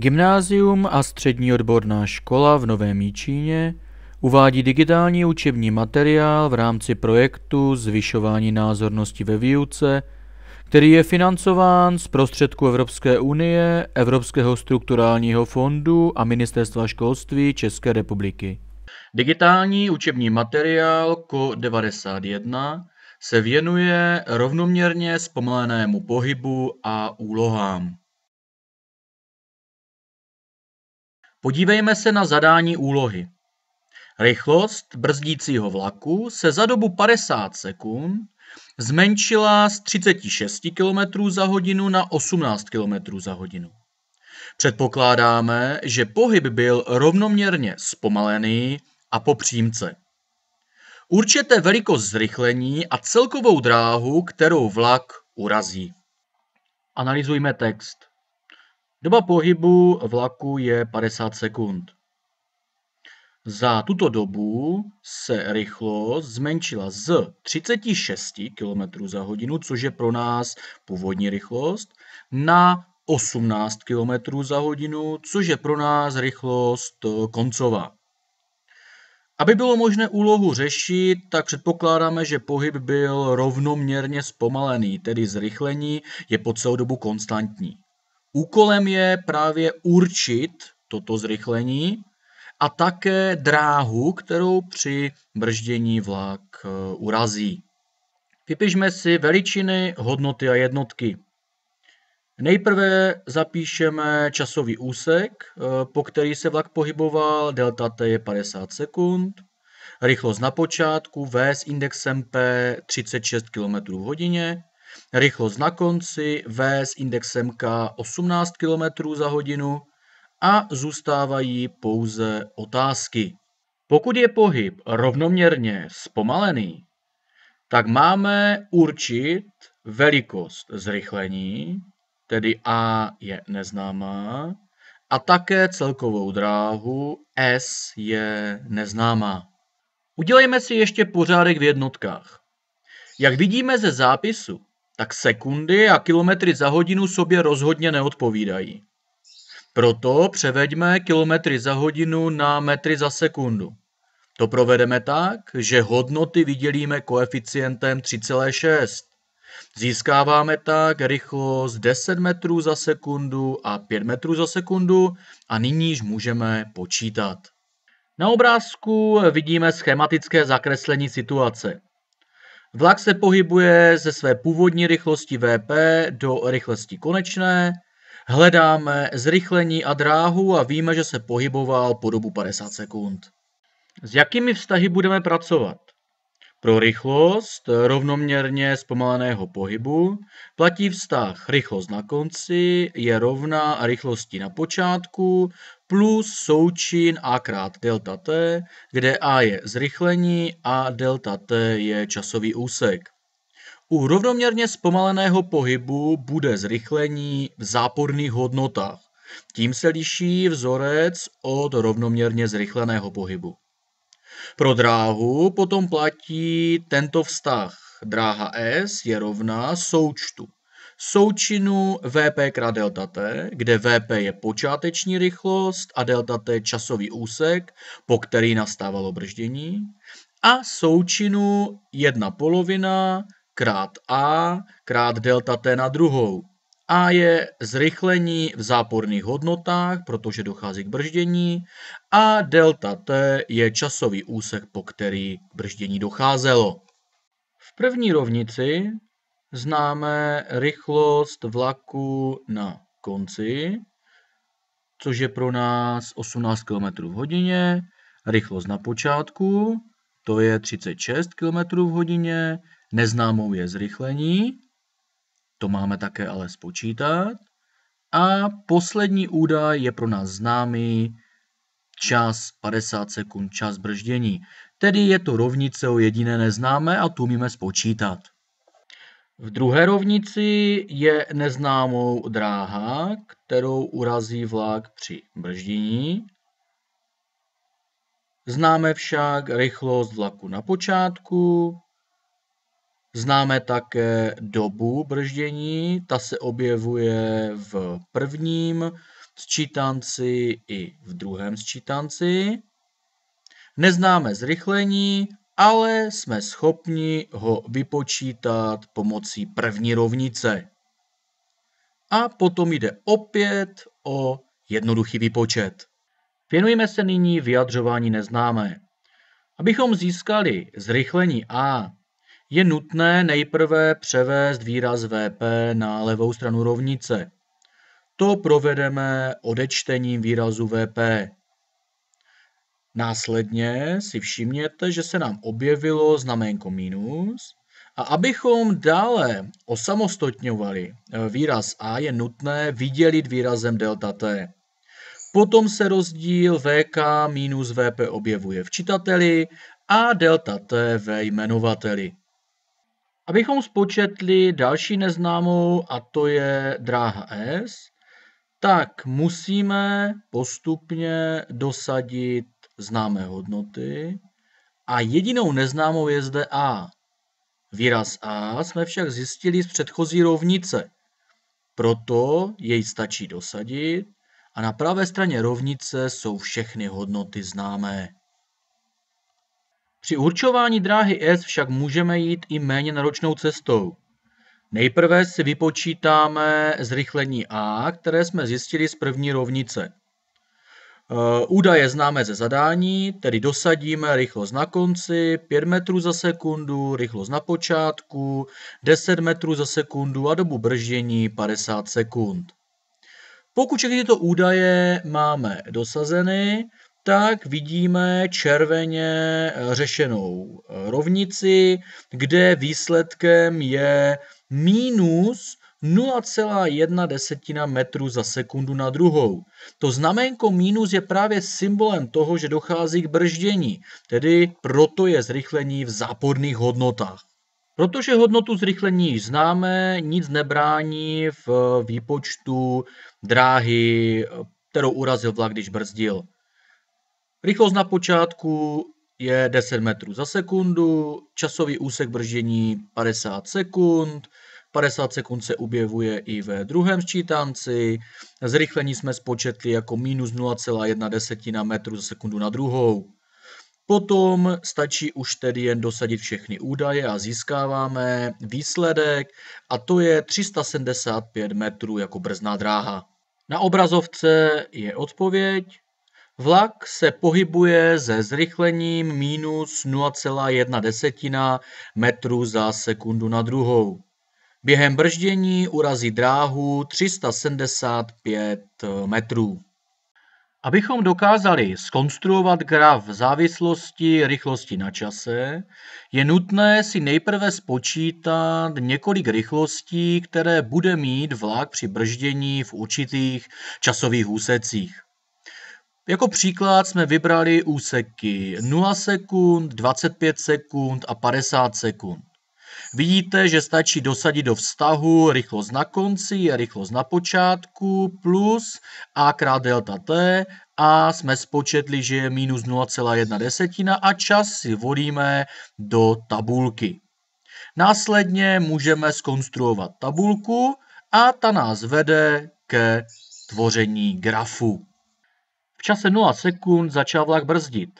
Gymnázium a střední odborná škola v Novém Míčíně uvádí digitální učební materiál v rámci projektu Zvyšování názornosti ve výuce, který je financován z prostředků Evropské unie, Evropského strukturálního fondu a Ministerstva školství České republiky. Digitální učební materiál Ko91 se věnuje rovnoměrně zpomalenému pohybu a úlohám. Podívejme se na zadání úlohy. Rychlost brzdícího vlaku se za dobu 50 sekund zmenšila z 36 km za hodinu na 18 km za hodinu. Předpokládáme, že pohyb byl rovnoměrně zpomalený a po přímce. Určete velikost zrychlení a celkovou dráhu, kterou vlak urazí. Analyzujme text. Doba pohybu vlaku je 50 sekund. Za tuto dobu se rychlost zmenšila z 36 km za hodinu, což je pro nás původní rychlost, na 18 km za hodinu, což je pro nás rychlost eh, koncová. Aby bylo možné úlohu řešit, tak předpokládáme, že pohyb byl rovnoměrně zpomalený, tedy zrychlení je po celou dobu konstantní. Úkolem je právě určit toto zrychlení a také dráhu, kterou při brždění vlak eh, urazí. Vypišme si veličiny, hodnoty a jednotky. Nejprve zapíšeme časový úsek, eh, po který se vlak pohyboval, delta t je 50 sekund, rychlost na počátku v s indexem p 36 km hodině, rychlost na konci V s indexem K 18 km za hodinu a zůstávají pouze otázky. Pokud je pohyb rovnoměrně zpomalený, tak máme určit velikost zrychlení, tedy A je neznámá, a také celkovou dráhu S je neznámá. Udělejme si ještě pořádek v jednotkách. Jak vidíme ze zápisu, tak sekundy a kilometry za hodinu sobě rozhodně neodpovídají. Proto převeďme kilometry za hodinu na metry za sekundu. To provedeme tak, že hodnoty vydělíme koeficientem 3,6. Získáváme tak rychlost 10 metrů za sekundu a 5 metrů za sekundu a nyníž můžeme počítat. Na obrázku vidíme schematické zakreslení situace. Vlak se pohybuje ze své původní rychlosti VP do rychlosti konečné. Hledáme zrychlení a dráhu a víme, že se pohyboval po dobu 50 sekund. S jakými vztahy budeme pracovat? Pro rychlost rovnoměrně zpomaleného pohybu platí vztah rychlost na konci je rovná rychlosti na počátku plus součin a krát delta t, kde a je zrychlení a delta t je časový úsek. U rovnoměrně zpomaleného pohybu bude zrychlení v záporných hodnotách. Tím se liší vzorec od rovnoměrně zrychleného pohybu. Pro dráhu potom platí tento vztah. Dráha S je rovná součtu součinu vp krát delta t, kde vp je počáteční rychlost a delta t je časový úsek, po který nastávalo brždění, a součinu jedna polovina krát a krát delta t na druhou. A je zrychlení v záporných hodnotách, protože dochází k brždění, a delta t je časový úsek, po který brždění docházelo. V první rovnici známe rychlost vlaku na konci, což je pro nás 18 km v hodině, rychlost na počátku, to je 36 km v hodině, neznámou je zrychlení, to máme také ale spočítat, a poslední údaj je pro nás známý, čas 50 sekund, čas brždění. Tedy je to rovnice o jediné neznámé a tu umíme spočítat. V druhé rovnici je neznámou dráha, kterou urazí vlak při brždění. Známe však rychlost vlaku na počátku, známe také dobu brždění, ta se objevuje v prvním sčítanci i v druhém sčítanci. Neznáme zrychlení, ale jsme schopni ho vypočítat pomocí první rovnice. A potom jde opět o jednoduchý výpočet. Věnujeme se nyní vyjadřování neznámé. Abychom získali zrychlení A, je nutné nejprve převést výraz VP na levou stranu rovnice. To provedeme odečtením výrazu VP. Následně si všimněte, že se nám objevilo znaménko minus. A abychom dále osamostotňovali eh, výraz a, je nutné vydělit výrazem delta t. Potom se rozdíl vk minus vp objevuje v čitateli a delta t ve jmenovateli. Abychom spočetli další neznámou, a to je dráha s, tak musíme postupně dosadit známé hodnoty a jedinou neznámou je zde a. Výraz a jsme však zjistili z předchozí rovnice, proto jej stačí dosadit a na pravé straně rovnice jsou všechny hodnoty známé. Při určování dráhy S však můžeme jít i méně náročnou cestou. Nejprve si vypočítáme zrychlení A, které jsme zjistili z první rovnice. Eh, údaje známe ze zadání, tedy dosadíme rychlost na konci, 5 metrů za sekundu, rychlost na počátku, 10 metrů za sekundu a dobu brždění 50 sekund. Pokud všechny tyto údaje máme dosazeny, tak vidíme červeně eh, řešenou eh, rovnici, kde výsledkem je mínus 0,1 desetina metru za sekundu na druhou. To znamenko mínus je právě symbolem toho, že dochází k brždění, tedy proto je zrychlení v záporných hodnotách. Protože hodnotu zrychlení již známe, nic nebrání v eh, výpočtu dráhy, eh, kterou urazil vlak, když brzdil. Rychlost na počátku je 10 metrů za sekundu, časový úsek brždění 50 sekund, 50 sekund se objevuje i ve druhém sčítanci. Zrychlení jsme spočetli jako minus 0,1 desetina metru za sekundu na druhou. Potom stačí už tedy jen dosadit všechny údaje a získáváme výsledek a to je 375 metrů jako brzná dráha. Na obrazovce je odpověď. Vlak se pohybuje se zrychlením minus 0,1 desetina metru za sekundu na druhou. Během brždění urazí dráhu 375 metrů. Abychom dokázali skonstruovat graf v závislosti rychlosti na čase, je nutné si nejprve spočítat několik rychlostí, které bude mít vlak při brždění v určitých časových úsecích. Jako příklad jsme vybrali úseky 0 sekund, 25 sekund a 50 sekund. Vidíte, že stačí dosadit do vztahu rychlost na konci, rychlost na počátku, plus a krát delta t a jsme spočetli, že je minus 0,1 desetina a čas si volíme do tabulky. Následně můžeme skonstruovat tabulku a ta nás vede ke tvoření grafu. V čase 0 sekund začal vlak brzdit,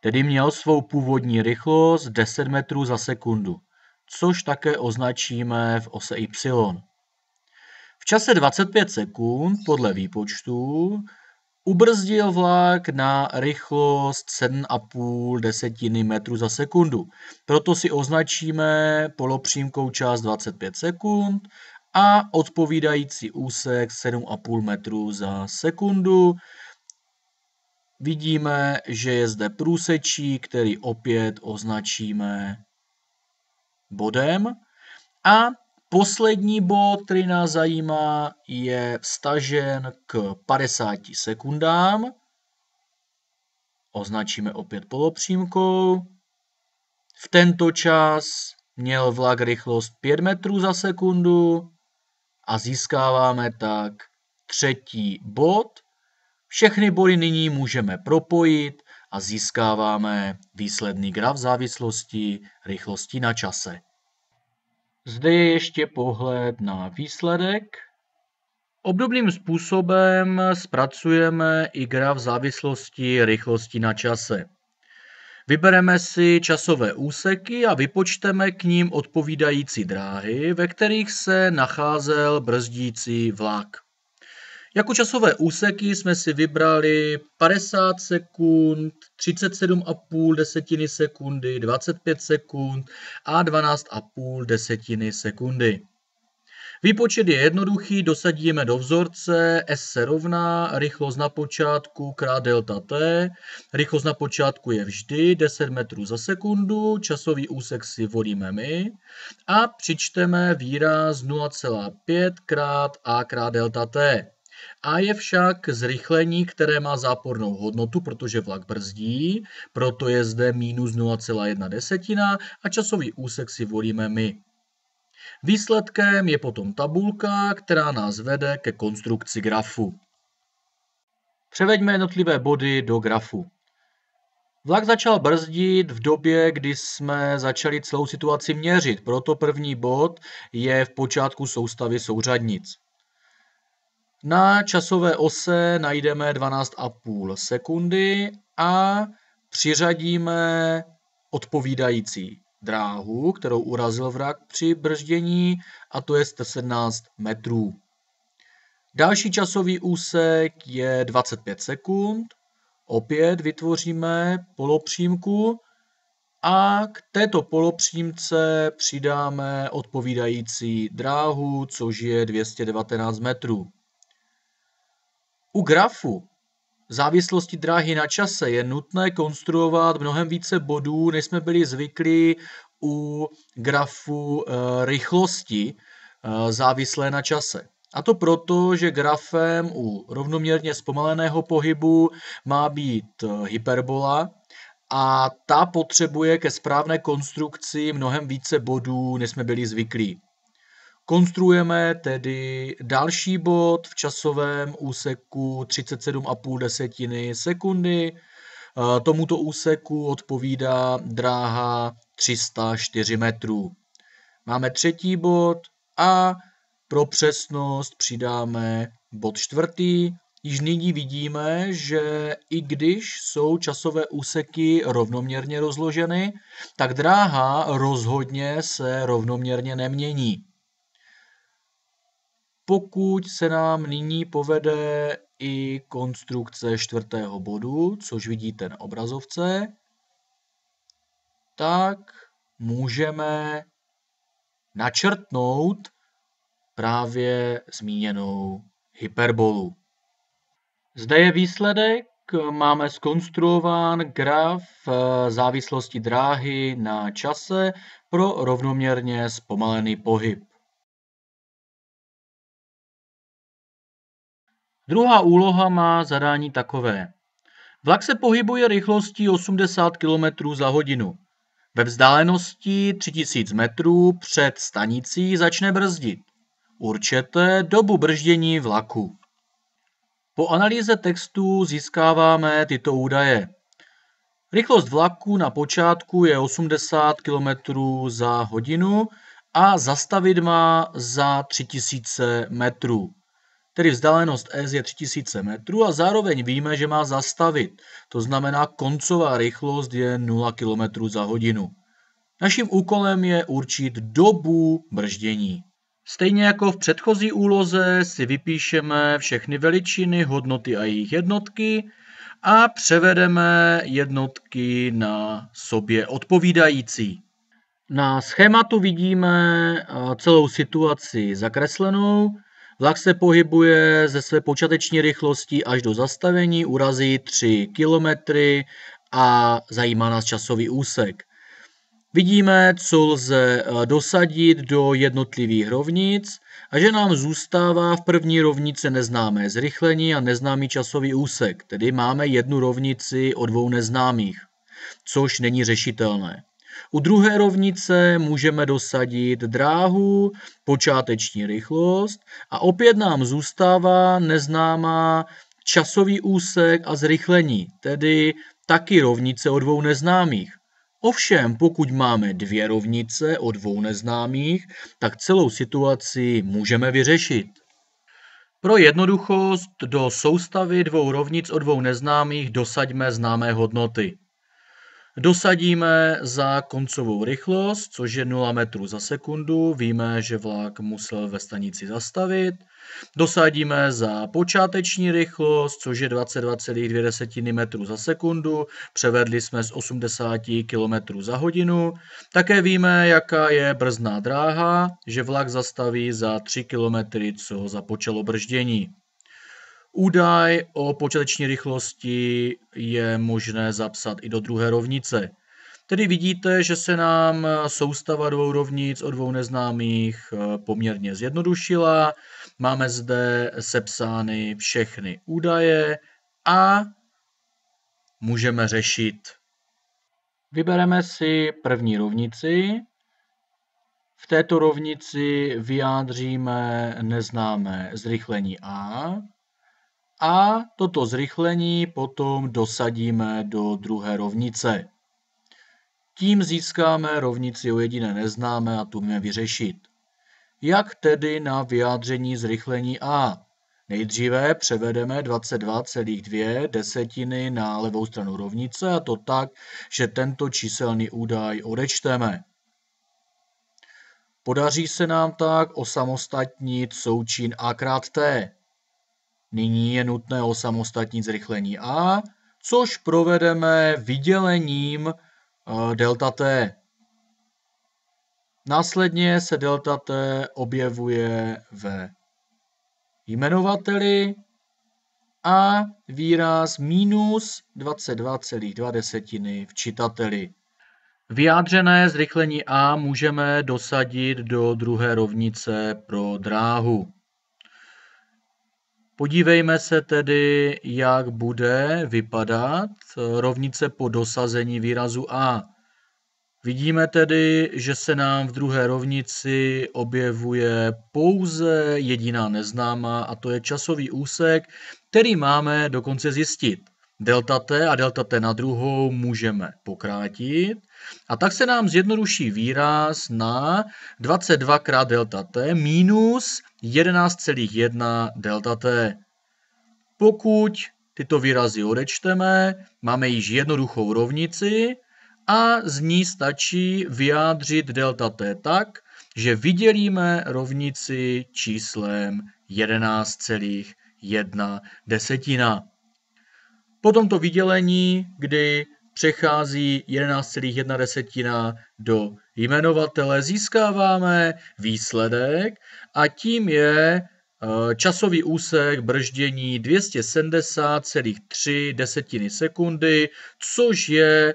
tedy měl svou původní rychlost 10 metrů za sekundu což také označíme v ose y. V čase 25 sekund podle výpočtů ubrzdil vlak na rychlost 7,5 desetiny metru za sekundu. Proto si označíme polopřímkou část 25 sekund a odpovídající úsek 7,5 metru za sekundu. Vidíme, že je zde průsečí, který opět označíme bodem. A poslední bod, který nás zajímá, je stažen k 50 sekundám. Označíme opět polopřímkou. V tento čas měl vlak rychlost 5 metrů za sekundu a získáváme tak třetí bod. Všechny body nyní můžeme propojit a získáváme výsledný graf závislosti rychlosti na čase. Zde je ještě pohled na výsledek. Obdobným způsobem zpracujeme i graf závislosti rychlosti na čase. Vybereme si časové úseky a vypočteme k ním odpovídající dráhy, ve kterých se nacházel brzdící vlak. Jako časové úseky jsme si vybrali 50 sekund, 37,5 desetiny sekundy, 25 sekund a 12,5 desetiny sekundy. Výpočet je jednoduchý, dosadíme do vzorce, S se rovná, rychlost na počátku krát delta t, rychlost na počátku je vždy 10 metrů za sekundu, časový úsek si volíme my a přičteme výraz 0,5 krát a krát delta t. A je však zrychlení, které má zápornou hodnotu, protože vlak brzdí, proto je zde minus 0,1 desetina a časový úsek si volíme my. Výsledkem je potom tabulka, která nás vede ke konstrukci grafu. Převeďme jednotlivé body do grafu. Vlak začal brzdit v době, kdy jsme začali celou situaci měřit, proto první bod je v počátku soustavy souřadnic. Na časové ose najdeme 12,5 sekundy a přiřadíme odpovídající dráhu, kterou urazil vrak při brždění, a to je 117 metrů. Další časový úsek je 25 sekund. Opět vytvoříme polopřímku a k této polopřímce přidáme odpovídající dráhu, což je 219 metrů. U grafu v závislosti dráhy na čase je nutné konstruovat mnohem více bodů, než jsme byli zvyklí u grafu eh, rychlosti eh, závislé na čase. A to proto, že grafem u rovnoměrně zpomaleného pohybu má být eh, hyperbola a ta potřebuje ke správné konstrukci mnohem více bodů, než jsme byli zvyklí. Konstruujeme tedy další bod v časovém úseku 37,5 desetiny sekundy. Eh, tomuto úseku odpovídá dráha 304 metrů. Máme třetí bod a pro přesnost přidáme bod čtvrtý. Již nyní vidíme, že i když jsou časové úseky rovnoměrně rozloženy, tak dráha rozhodně se rovnoměrně nemění pokud se nám nyní povede i konstrukce čtvrtého bodu, což vidíte na obrazovce, tak můžeme načrtnout právě zmíněnou hyperbolu. Zde je výsledek. Máme skonstruován graf eh, závislosti dráhy na čase pro rovnoměrně zpomalený pohyb. Druhá úloha má zadání takové. Vlak se pohybuje rychlostí 80 km za hodinu. Ve vzdálenosti 3000 metrů před stanicí začne brzdit. Určete dobu brždění vlaku. Po analýze textu získáváme tyto údaje. Rychlost vlaku na počátku je 80 km za hodinu a zastavit má za 3000 metrů tedy vzdálenost S je 3000 metrů a zároveň víme, že má zastavit, to znamená koncová rychlost je 0 km za hodinu. Naším úkolem je určit dobu brždění. Stejně jako v předchozí úloze si vypíšeme všechny veličiny, hodnoty a jejich jednotky a převedeme jednotky na sobě odpovídající. Na schématu vidíme celou situaci zakreslenou, Vlak se pohybuje ze své počáteční rychlosti až do zastavení, urazí 3 km a zajímá nás časový úsek. Vidíme, co lze eh, dosadit do jednotlivých rovnic a že nám zůstává v první rovnice neznámé zrychlení a neznámý časový úsek, tedy máme jednu rovnici o dvou neznámých, což není řešitelné. U druhé rovnice můžeme dosadit dráhu, počáteční rychlost a opět nám zůstává neznámá časový úsek a zrychlení, tedy taky rovnice o dvou neznámých. Ovšem, pokud máme dvě rovnice o dvou neznámých, tak celou situaci můžeme vyřešit. Pro jednoduchost do soustavy dvou rovnic o dvou neznámých dosaďme známé hodnoty. Dosadíme za koncovou rychlost, což je 0 metrů za sekundu. Víme, že vlak musel ve stanici zastavit. Dosadíme za počáteční rychlost, což je 22,2 metrů za sekundu. Převedli jsme z 80 km za hodinu. Také víme, jaká je brzdná dráha, že vlak zastaví za 3 km, co započalo brždění. Údaj o počáteční rychlosti je možné zapsat i do druhé rovnice. Tedy vidíte, že se nám soustava dvou rovnic o dvou neznámých eh, poměrně zjednodušila. Máme zde sepsány všechny údaje a můžeme řešit. Vybereme si první rovnici. V této rovnici vyjádříme neznámé zrychlení A a toto zrychlení potom dosadíme do druhé rovnice. Tím získáme rovnici o jediné neznámé a tu můžeme vyřešit. Jak tedy na vyjádření zrychlení a? Nejdříve převedeme 22,2 desetiny na levou stranu rovnice a to tak, že tento číselný údaj odečteme. Podaří se nám tak osamostatnit součin a krát t. Nyní je nutné osamostatnit zrychlení A, což provedeme vydělením eh, delta T. Následně se delta T objevuje ve jmenovateli a výraz minus 22,2 v čitateli. Vyjádřené zrychlení A můžeme dosadit do druhé rovnice pro dráhu. Podívejme se tedy, jak bude vypadat rovnice po dosazení výrazu a. Vidíme tedy, že se nám v druhé rovnici objevuje pouze jediná neznámá, a to je časový úsek, který máme dokonce zjistit. Delta t a delta t na druhou můžeme pokrátit – a tak se nám zjednoduší výraz na 22 krát delta t minus 11,1 delta t. Pokud tyto výrazy odečteme, máme již jednoduchou rovnici a z ní stačí vyjádřit delta t tak, že vydělíme rovnici číslem 11,1 desetina. Po tomto vydělení, kdy přechází 11,1 desetina do jmenovatele. Získáváme výsledek a tím je eh, časový úsek brždění 270,3 desetiny sekundy, což je eh,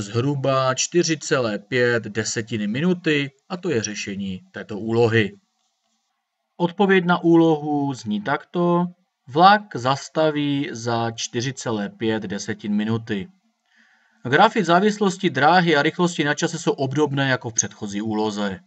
zhruba 4,5 desetiny minuty a to je řešení této úlohy. Odpověď na úlohu zní takto. Vlak zastaví za 4,5 desetin minuty. Grafy závislosti dráhy a rychlosti na čase jsou obdobné jako v předchozí úloze.